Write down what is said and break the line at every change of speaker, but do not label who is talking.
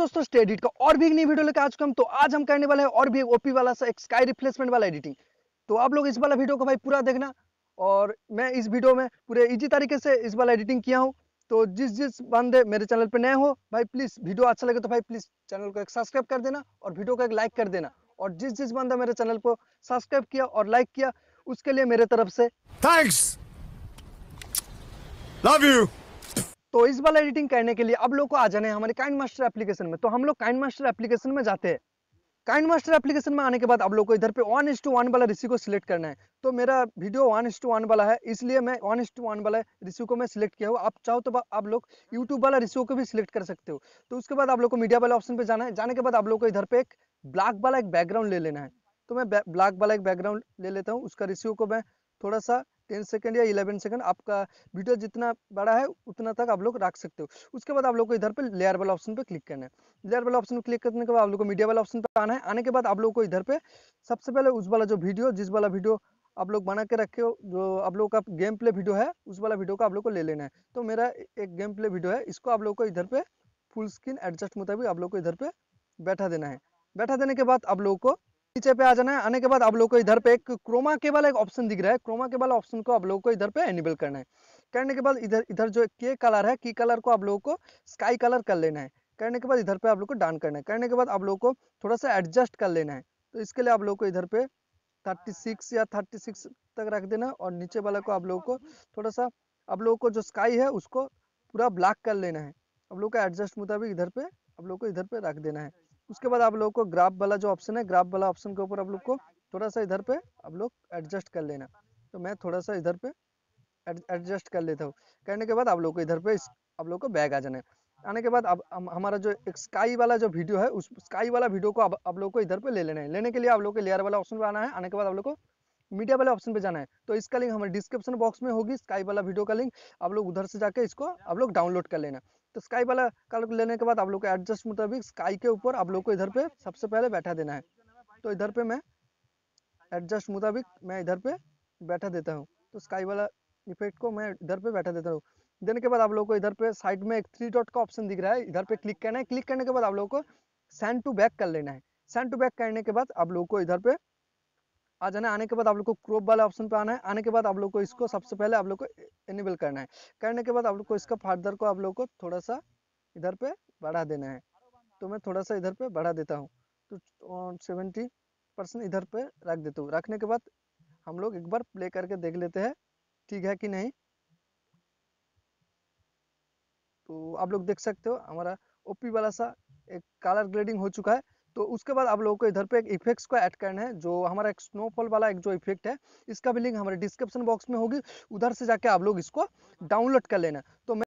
दोस्तों स्टेडिट का और भी एक नई वीडियो लेकर आज चुके हम तो आज हम करने वाले हैं और भी एक ओपी वाला सा एक स्काई रिप्लेसमेंट वाला एडिटिंग तो आप लोग इस वाला वीडियो को भाई पूरा देखना और मैं इस वीडियो में पूरे इजी तरीके से इस वाला एडिटिंग किया हूँ तो जिस जिस बंदे मेरे चैनल पर नए हो भाई प्लीज़ वीडियो अच्छा लगे तो भाई प्लीज़ चैनल को एक सब्सक्राइब कर देना और वीडियो को एक लाइक कर देना और जिस जिस बंदा मेरे चैनल को सब्सक्राइब किया और लाइक किया उसके लिए मेरे तरफ से थैंक्स लव यू तो इस वाला एडिटिंग करने के लिए अब लोग को आ जाने है हमारे काइन मास्टर एप्लीकेशन में तो हम लोग काइन मास्टर एप्लीकेशन में जाते हैं काइन मास्टर एप्लीकेशन में आने के बाद आप लोग को इधर पे वन इंस टू वन वाला रिसी को सिलेक्ट करना है तो मेरा video one is to one वाला है इसलिए मैं वन इंस टू वन वाला रिसी को मैं सिलेक्ट किया हूँ आप चाहो तो आप लोग यूट्यूब वाला रिसी को भी सिलेक्ट कर सकते हो तो उसके बाद आप लोग को मीडिया वाले ऑप्शन पे जाना है जाने के बाद आप लोग को इधर पे एक ब्लैक वाला एक बैकग्राउंड ले लेना है तो मैं ब्लैक वाला एक बैकग्राउंड ले लेता हूँ उसका रिसी को मैं थोड़ा सा टेन सेकेंड या इलेवन सेकेंड आपका वीडियो जितना बड़ा है उतना तक आप लोग रख सकते हो उसके बाद आप लोग को इधर पर लेयर वाला ऑप्शन पर क्लिक करना है लेयर वाला ऑप्शन पर क्लिक करने के बाद आप लोग को मीडिया वाला ऑप्शन पर आना है आने के बाद आप लोग को इधर पे सबसे पहले उस वाला जो वीडियो जिस वाला वीडियो आप लोग बना के रखे हो जो आप लोग का गेम प्ले वीडियो है उस वाला वीडियो को आप लोग को ले लेना है तो मेरा एक गेम प्ले वीडियो है इसको आप लोग को इधर पे फुल स्क्रीन एडजस्ट मुताबिक आप लोग को इधर पे बैठा देना है बैठा देने के बाद आप लोगों को नीचे पे आ जाना है आने के बाद आप लोग को इधर पे एक क्रोमा के वाला एक ऑप्शन दिख रहा है क्रोमा के वाला ऑप्शन को आप लोग को इधर पे एनेबल करना है करने के बाद इधर इधर जो के कलर है की कलर को आप लोगों को स्काई कलर कर लेना है करने के बाद इधर पे आप लोग को डाउन करना है करने के बाद आप लोग को थोड़ा सा एडजस्ट कर लेना है तो इसके लिए आप लोग को इधर पे सिक्स या सिक्स तक रख देना और नीचे वाला को आप लोग को थोड़ा सा आप लोगों को जो स्काई है उसको पूरा ब्लैक कर लेना है आप लोग का एडजस्ट मुताबिक इधर पे आप लोग को इधर पे रख देना है उसके बाद आप लोग को ग्राफ वाला जो ऑप्शन है ग्राफ वाला ऑप्शन के ऊपर आप लोग को थोड़ा सा इधर पे आप लोग एडजस्ट कर लेना तो मैं थोड़ा सा इधर पे एडजस्ट कर लेता हूँ करने के बाद आप लोग को इधर पे आप लोग को बैग आ जाना है आने के बाद अब हमारा जो एक स्काई वाला जो वीडियो है उस स्काई वाला वीडियो को आप, लोग को इधर पे ले लेना है लेने के लिए आप लोग को लेयर वाला ऑप्शन पर आना है आने के बाद आप लोग को मीडिया वाले ऑप्शन पे जाना है तो इसका लिंक हमारे डिस्क्रिप्शन बॉक्स में होगी स्काई वाला वीडियो का लिंक आप लोग उधर से जाके इसको आप लोग डाउनलोड कर लेना तो स्काई वाला का लेने के बाद आप लोग को एडजस्ट मुताबिक स्काई के ऊपर आप लोग को इधर पे सबसे पहले बैठा देना है तो इधर पे मैं एडजस्ट मुताबिक मैं इधर पे बैठा देता हूँ तो स्काई वाला इफेक्ट को मैं इधर पे बैठा देता हूँ देने के बाद आप लोग को इधर पे साइड में एक थ्री डॉट का ऑप्शन दिख रहा है इधर पे क्लिक करना है क्लिक करने के बाद आप लोग को सेंड टू बैक कर लेना है सेंड टू बैक करने के बाद आप लोग को इधर पे आ जाना आने के बाद आप लोग को क्रोप वाले ऑप्शन पे आना है आने के बाद आप लोग को इसको सबसे पहले आप लोग को इनेबल करना है करने के बाद आप लोग को इसका फार्दर को आप लोग को थोड़ा सा इधर पे बढ़ा देना है तो मैं थोड़ा सा इधर पे बढ़ा देता हूँ तो सेवेंटी परसेंट इधर पे रख देता हूँ रखने के बाद हम लोग एक बार प्ले करके देख लेते हैं ठीक है कि नहीं तो आप लोग देख सकते हो हमारा ओपी वाला सा एक कलर ग्रेडिंग हो चुका है तो उसके बाद आप लोगों को इधर पे एक इफेक्ट्स को ऐड करना है जो हमारा एक स्नोफॉल वाला एक जो इफेक्ट है इसका भी लिंक हमारे डिस्क्रिप्शन बॉक्स में होगी उधर से जाके आप लोग इसको डाउनलोड कर लेना तो